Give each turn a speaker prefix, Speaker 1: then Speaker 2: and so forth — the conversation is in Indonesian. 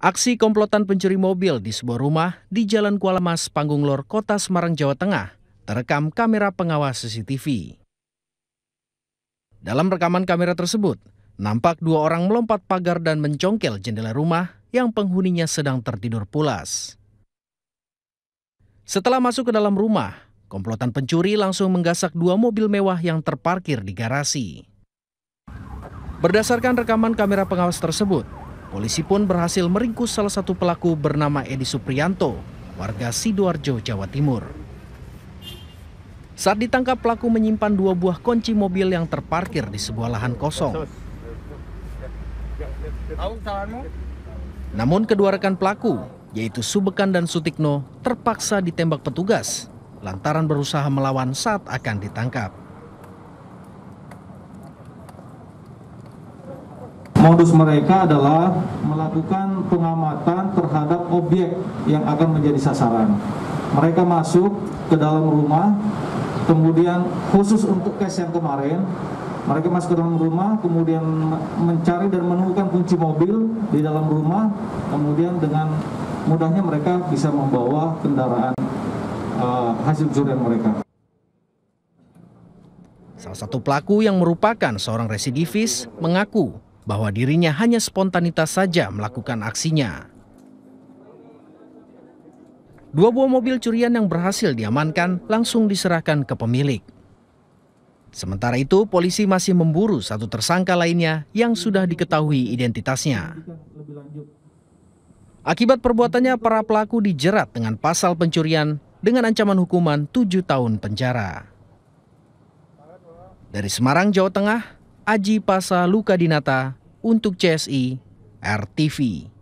Speaker 1: Aksi komplotan pencuri mobil di sebuah rumah di Jalan Kuala Mas, Panggung Lor Kota Semarang, Jawa Tengah, terekam kamera pengawas CCTV. Dalam rekaman kamera tersebut, nampak dua orang melompat pagar dan mencongkel jendela rumah yang penghuninya sedang tertidur pulas. Setelah masuk ke dalam rumah, komplotan pencuri langsung menggasak dua mobil mewah yang terparkir di garasi. Berdasarkan rekaman kamera pengawas tersebut, Polisi pun berhasil meringkus salah satu pelaku bernama Edi Suprianto, warga Sidoarjo, Jawa Timur. Saat ditangkap pelaku menyimpan dua buah kunci mobil yang terparkir di sebuah lahan kosong. Namun kedua rekan pelaku, yaitu Subekan dan Sutikno, terpaksa ditembak petugas lantaran berusaha melawan saat akan ditangkap.
Speaker 2: Modus mereka adalah melakukan pengamatan terhadap objek yang akan menjadi sasaran. Mereka masuk ke dalam rumah, kemudian khusus untuk case yang kemarin, mereka masuk ke dalam rumah, kemudian mencari dan menemukan kunci mobil di dalam rumah, kemudian dengan mudahnya
Speaker 1: mereka bisa membawa kendaraan uh, hasil curian mereka. Salah satu pelaku yang merupakan seorang residivis mengaku bahwa dirinya hanya spontanitas saja melakukan aksinya. Dua buah mobil curian yang berhasil diamankan langsung diserahkan ke pemilik. Sementara itu, polisi masih memburu satu tersangka lainnya yang sudah diketahui identitasnya. Akibat perbuatannya, para pelaku dijerat dengan pasal pencurian dengan ancaman hukuman tujuh tahun penjara. Dari Semarang, Jawa Tengah, Aji Pasa Luka Dinata untuk CSI RTV.